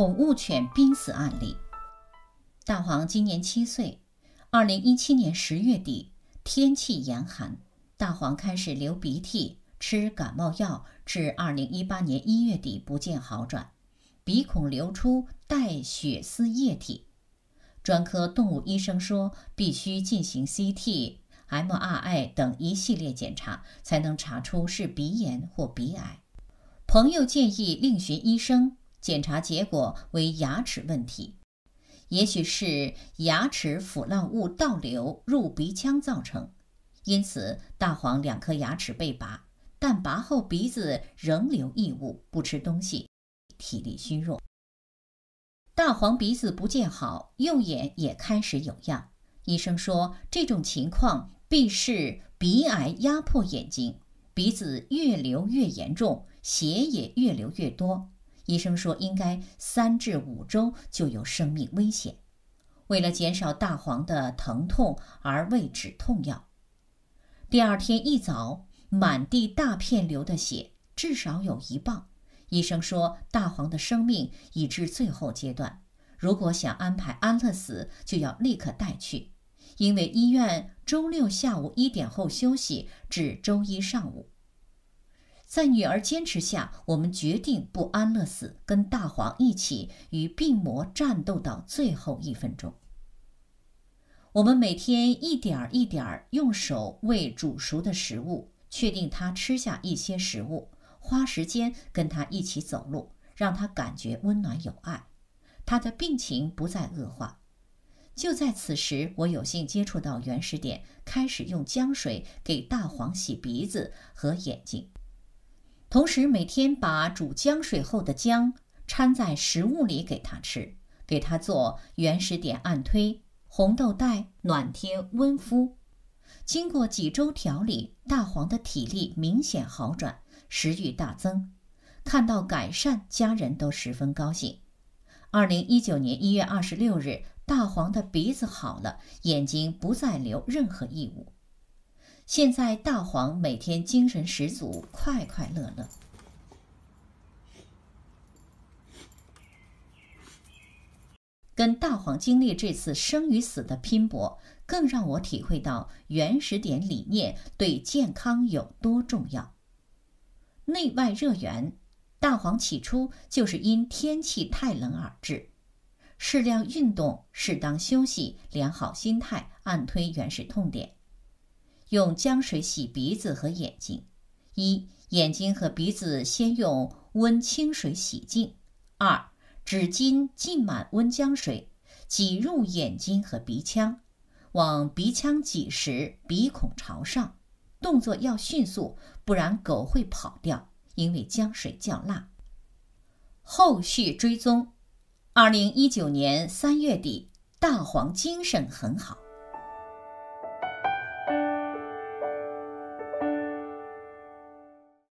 宠物犬濒死案例，大黄今年七岁。二零一七年十月底，天气严寒，大黄开始流鼻涕，吃感冒药，至二零一八年一月底不见好转，鼻孔流出带血丝液体。专科动物医生说，必须进行 CT、MRI 等一系列检查，才能查出是鼻炎或鼻癌。朋友建议另寻医生。检查结果为牙齿问题，也许是牙齿腐烂物倒流入鼻腔造成。因此，大黄两颗牙齿被拔，但拔后鼻子仍留异物，不吃东西，体力虚弱。大黄鼻子不见好，右眼也开始有样。医生说，这种情况必是鼻癌压迫眼睛，鼻子越流越严重，血也越流越多。医生说，应该三至五周就有生命危险。为了减少大黄的疼痛而喂止痛药。第二天一早，满地大片流的血，至少有一磅。医生说，大黄的生命已至最后阶段，如果想安排安乐死，就要立刻带去，因为医院周六下午一点后休息至周一上午。在女儿坚持下，我们决定不安乐死，跟大黄一起与病魔战斗到最后一分钟。我们每天一点儿一点儿用手喂煮熟的食物，确定他吃下一些食物，花时间跟他一起走路，让他感觉温暖有爱。他的病情不再恶化。就在此时，我有幸接触到原始点，开始用姜水给大黄洗鼻子和眼睛。同时，每天把煮姜水后的姜掺在食物里给他吃，给他做原始点按推、红豆袋暖贴、温敷。经过几周调理，大黄的体力明显好转，食欲大增。看到改善，家人都十分高兴。二零一九年一月二十六日，大黄的鼻子好了，眼睛不再流任何异物。现在大黄每天精神十足，快快乐乐。跟大黄经历这次生与死的拼搏，更让我体会到原始点理念对健康有多重要。内外热源，大黄起初就是因天气太冷而致。适量运动，适当休息，良好心态，按推原始痛点。用姜水洗鼻子和眼睛，一眼睛和鼻子先用温清水洗净。二纸巾浸满温姜水，挤入眼睛和鼻腔。往鼻腔挤时，鼻孔朝上，动作要迅速，不然狗会跑掉，因为姜水较辣。后续追踪，二零一九年三月底，大黄精神很好。